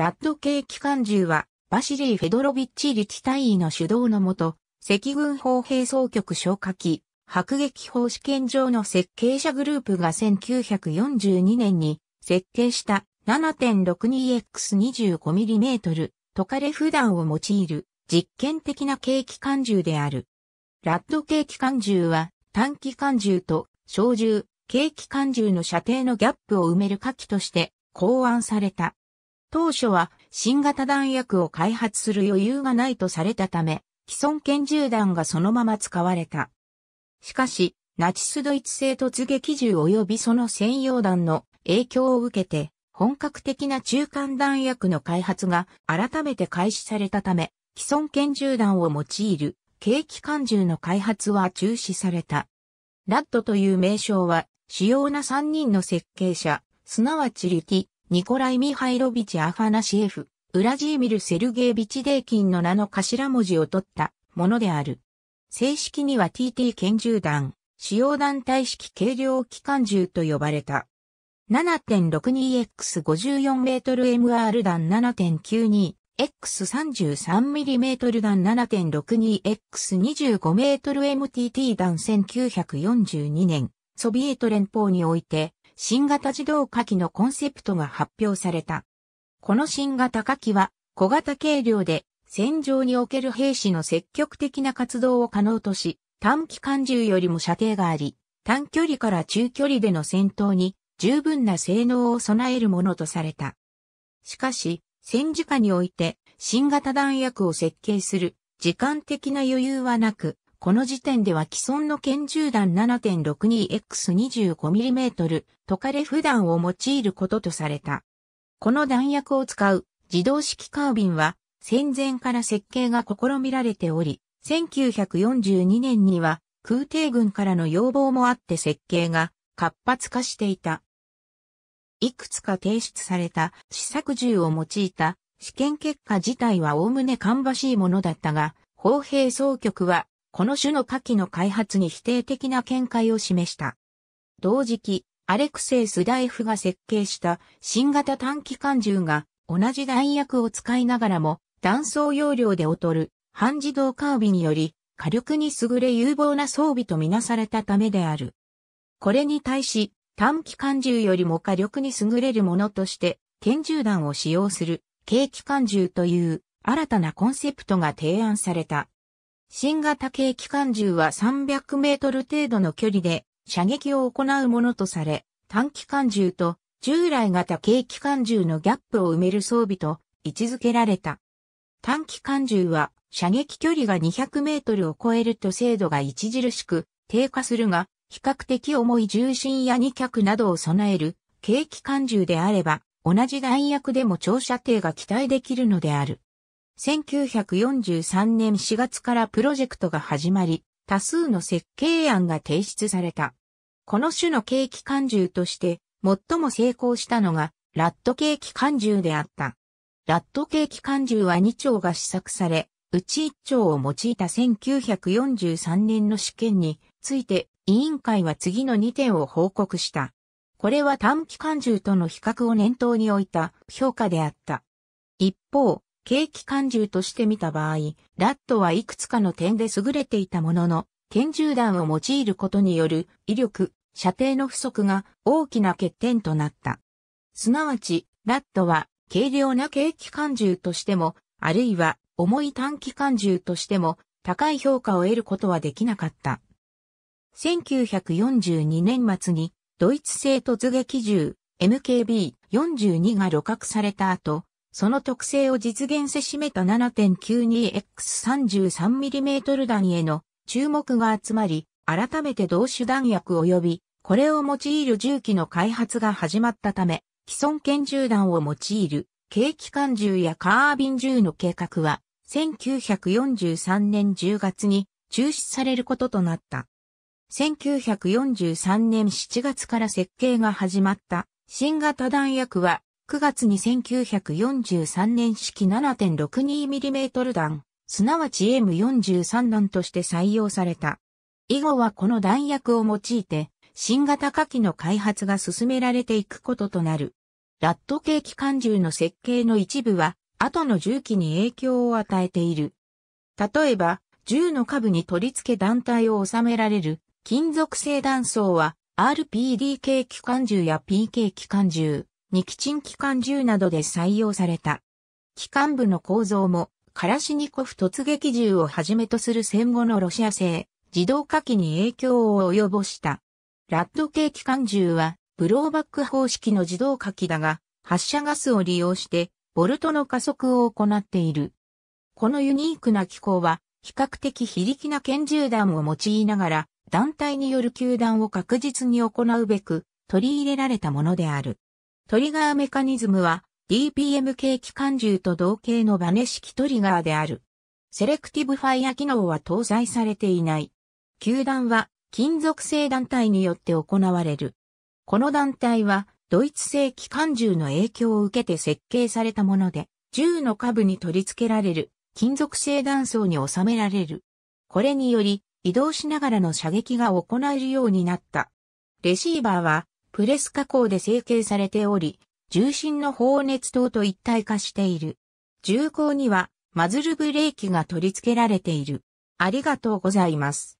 ラッド系機関銃は、バシリー・フェドロビッチ・リチ大尉の主導のもと、赤軍砲兵総局消火器、迫撃砲試験場の設計者グループが1942年に設計した 7.62x25mm トカレフ弾を用いる実験的な軽機関銃である。ラッド軽機関銃は短機関銃と小銃、軽機関銃の射程のギャップを埋める火器として考案された当初は新型弾薬を開発する余裕がないとされたため、既存拳銃弾がそのまま使われた。しかし、ナチスドイツ製突撃銃及びその専用弾の影響を受けて、本格的な中間弾薬の開発が改めて開始されたため、既存拳銃弾を用いる軽機関銃の開発は中止された。ラッドという名称は、主要な3人の設計者、すなわちリティ、ニコライ・ミハイロビチ・アファナシエフ、ウラジーミル・セルゲービチ・デーキンの名の頭文字を取ったものである。正式には TT 拳銃弾、使用弾体式軽量機関銃と呼ばれた。7.62X54mmR 弾 7.92X33mm 弾 7.62X25mmMTT 弾1942年、ソビエト連邦において、新型自動火器のコンセプトが発表された。この新型火器は小型軽量で戦場における兵士の積極的な活動を可能とし、短期間銃よりも射程があり、短距離から中距離での戦闘に十分な性能を備えるものとされた。しかし、戦時下において新型弾薬を設計する時間的な余裕はなく、この時点では既存の拳銃弾 7.62X25mm トカレフ弾を用いることとされた。この弾薬を使う自動式カービンは戦前から設計が試みられており、1942年には空挺軍からの要望もあって設計が活発化していた。いくつか提出された試作銃を用いた試験結果自体は概ね芳しいものだったが、砲兵総局はこの種の火器の開発に否定的な見解を示した。同時期、アレクセイス・ダイフが設計した新型短期間銃が同じ弾薬を使いながらも弾倉容量で劣る半自動カービにより火力に優れ有望な装備とみなされたためである。これに対し短期間銃よりも火力に優れるものとして拳銃弾を使用する軽機関銃という新たなコンセプトが提案された。新型軽機関銃は300メートル程度の距離で射撃を行うものとされ、短機関銃と従来型軽機関銃のギャップを埋める装備と位置づけられた。短機関銃は射撃距離が200メートルを超えると精度が著しく低下するが、比較的重い重心や二脚などを備える軽機関銃であれば、同じ弾薬でも長射程が期待できるのである。1943年4月からプロジェクトが始まり、多数の設計案が提出された。この種の景気感銃として、最も成功したのが、ラット景気感銃であった。ラット景気感銃は2丁が試作され、うち1丁を用いた1943年の試験について、委員会は次の2点を報告した。これは短期感銃との比較を念頭に置いた評価であった。一方、景気関銃として見た場合、ラットはいくつかの点で優れていたものの、拳銃弾を用いることによる威力、射程の不足が大きな欠点となった。すなわち、ラットは軽量な軽機関銃としても、あるいは重い短期関銃としても高い評価を得ることはできなかった。1942年末にドイツ製突撃銃 MKB42 が露獲された後、その特性を実現せしめた 7.92x33mm 弾への注目が集まり、改めて同種弾薬及び、これを用いる銃器の開発が始まったため、既存拳銃弾を用いる、軽機関銃やカービン銃の計画は、1943年10月に中止されることとなった。1943年7月から設計が始まった新型弾薬は9月に1943年式 7.62mm 弾、すなわち M43 弾として採用された。以後はこの弾薬を用いて、新型火器の開発が進められていくこととなる。ラット系機関銃の設計の一部は、後の銃器に影響を与えている。例えば、銃の下部に取り付け団体を収められる金属製弾倉は RPD 系機関銃や PK 機関銃、2チ鎮機関銃などで採用された。機関部の構造も、カラシニコフ突撃銃をはじめとする戦後のロシア製、自動火器に影響を及ぼした。ラッド系機関銃は、ブローバック方式の自動火器だが、発射ガスを利用して、ボルトの加速を行っている。このユニークな機構は、比較的非力な拳銃弾を用いながら、団体による球弾を確実に行うべく、取り入れられたものである。トリガーメカニズムは DPM 系機関銃と同型のバネ式トリガーである。セレクティブファイア機能は搭載されていない。球団は金属製団体によって行われる。この団体はドイツ製機関銃の影響を受けて設計されたもので、銃の下部に取り付けられる金属製弾層に収められる。これにより移動しながらの射撃が行えるようになった。レシーバーはプレス加工で成形されており、重心の放熱等と一体化している。重工にはマズルブレーキが取り付けられている。ありがとうございます。